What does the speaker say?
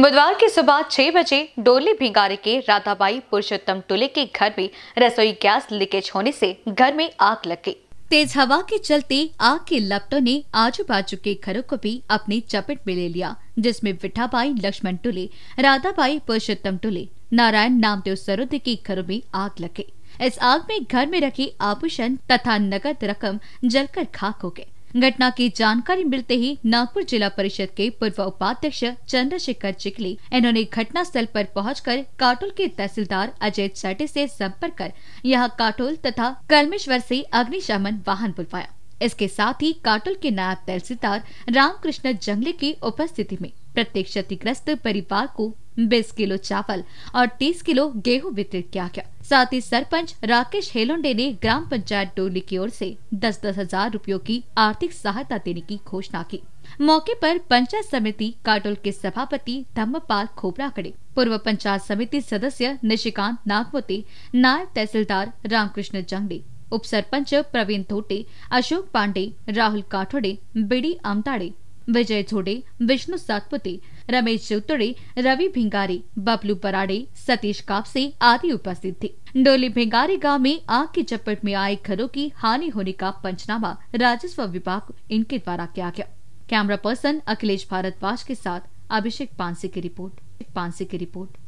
बुधवार की सुबह छह बजे डोली भिंगारे के राधाबाई पुरुषोत्तम टुले के घर में रसोई गैस लीकेज होने से घर में आग लग गई तेज हवा के चलते आग के लपटों ने आजू बाजू के घरों को भी अपनी चपेट में ले लिया जिसमें विठाबाई लक्ष्मण टुले राधाबाई पुरुषोत्तम टुले नारायण नामदेव सरोद के घरों में आग लग गई इस आग में घर में रखे आभूषण तथा नकद रकम जलकर खाक हो गए घटना की जानकारी मिलते ही नागपुर जिला परिषद के पूर्व उपाध्यक्ष चंद्रशेखर चिकली इन्होंने घटना स्थल पर पहुंचकर काटोल के तहसीलदार अजय सटे से संपर्क कर यहाँ काटोल तथा कलमेश्वर से अग्निशमन वाहन बुलवाया इसके साथ ही काटोल के नायब तहसीलदार रामकृष्ण जंगले की उपस्थिति में प्रत्येक क्षतिग्रस्त परिवार को बीस किलो चावल और तीस किलो गेहूं वितरित किया गया साथ ही सरपंच राकेश हेलोंडे ने ग्राम पंचायत डोली की ओर से दस दस हजार रूपयों की आर्थिक सहायता देने की घोषणा की मौके पर पंचायत समिति काटोल के सभापति धम्मपाल खोपराकड़े पूर्व पंचायत समिति सदस्य निशिकांत नागवते नायब तहसीलदार रामकृष्ण जंगड़े उप सरपंच प्रवीण धोटे अशोक पांडे राहुल काठोड़े बीडी अमताड़े विजय झोडे विष्णु सातपुते रमेश चौतड़े रवि भिंगारी बबलू पराड़े सतीश कापसे आदि उपस्थित थे डोली भिंगारी गांव में आग की चपेट में आए घरों की हानि होने का पंचनामा राजस्व विभाग इनके द्वारा किया गया कैमरा पर्सन अखिलेश भारद्वाज के साथ अभिषेक पानसी की रिपोर्ट पानसी की रिपोर्ट